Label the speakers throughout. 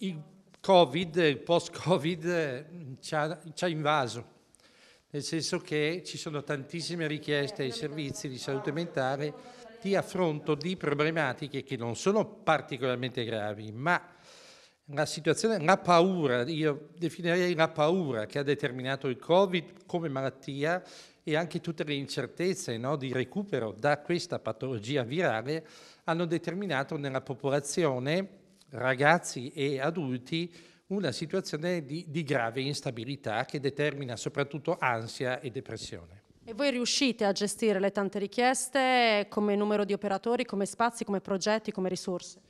Speaker 1: il Covid, il post-Covid eh, ci ha, ci ha invaso, nel senso che ci sono tantissime richieste ai servizi di salute mentale di affronto di problematiche che non sono particolarmente gravi, ma la situazione, la paura, io definirei la paura che ha determinato il Covid come malattia e anche tutte le incertezze no, di recupero da questa patologia virale hanno determinato nella popolazione ragazzi e adulti una situazione di, di grave instabilità che determina soprattutto ansia e depressione.
Speaker 2: E voi riuscite a gestire le tante richieste come numero di operatori, come spazi, come progetti, come risorse?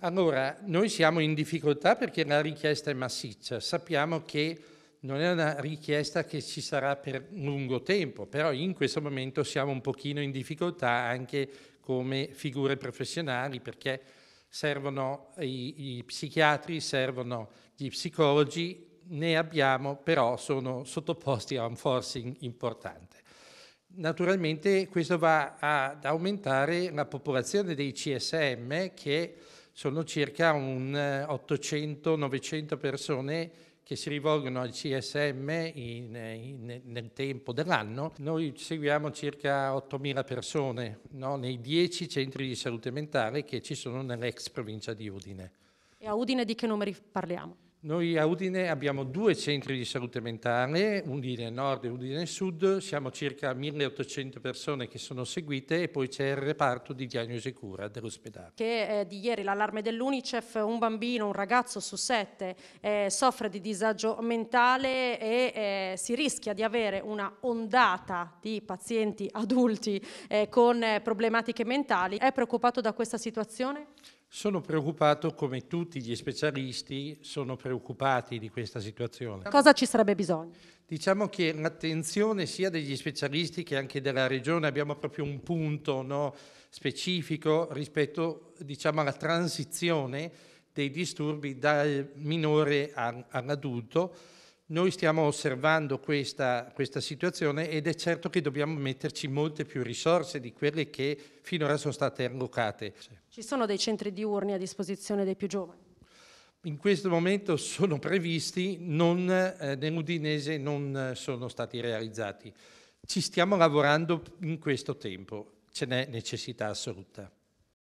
Speaker 1: Allora, noi siamo in difficoltà perché la richiesta è massiccia. Sappiamo che non è una richiesta che ci sarà per lungo tempo, però in questo momento siamo un pochino in difficoltà anche come figure professionali perché servono i, i psichiatri, servono gli psicologi, ne abbiamo però sono sottoposti a un forcing importante. Naturalmente questo va ad aumentare la popolazione dei CSM che sono circa 800-900 eh, persone che si rivolgono al CSM in, in, nel tempo dell'anno, noi seguiamo circa 8.000 persone no? nei 10 centri di salute mentale che ci sono nell'ex provincia di Udine.
Speaker 2: E a Udine di che numeri parliamo?
Speaker 1: Noi a Udine abbiamo due centri di salute mentale, Udine Nord e Udine Sud, siamo circa 1800 persone che sono seguite e poi c'è il reparto di diagnosi e cura dell'ospedale.
Speaker 2: Che eh, di ieri l'allarme dell'Unicef, un bambino, un ragazzo su sette eh, soffre di disagio mentale e eh, si rischia di avere una ondata di pazienti adulti eh, con eh, problematiche mentali. È preoccupato da questa situazione?
Speaker 1: Sono preoccupato come tutti gli specialisti sono preoccupati di questa situazione. Cosa ci sarebbe bisogno? Diciamo che l'attenzione sia degli specialisti che anche della Regione, abbiamo proprio un punto no, specifico rispetto diciamo, alla transizione dei disturbi dal minore all'adulto noi stiamo osservando questa, questa, situazione ed è certo che dobbiamo metterci molte più risorse di quelle che finora sono state allocate.
Speaker 2: Ci sono dei centri diurni a disposizione dei più giovani?
Speaker 1: In questo momento sono previsti, non, eh, nell'Udinese non eh, sono stati realizzati. Ci stiamo lavorando in questo tempo, ce n'è necessità assoluta.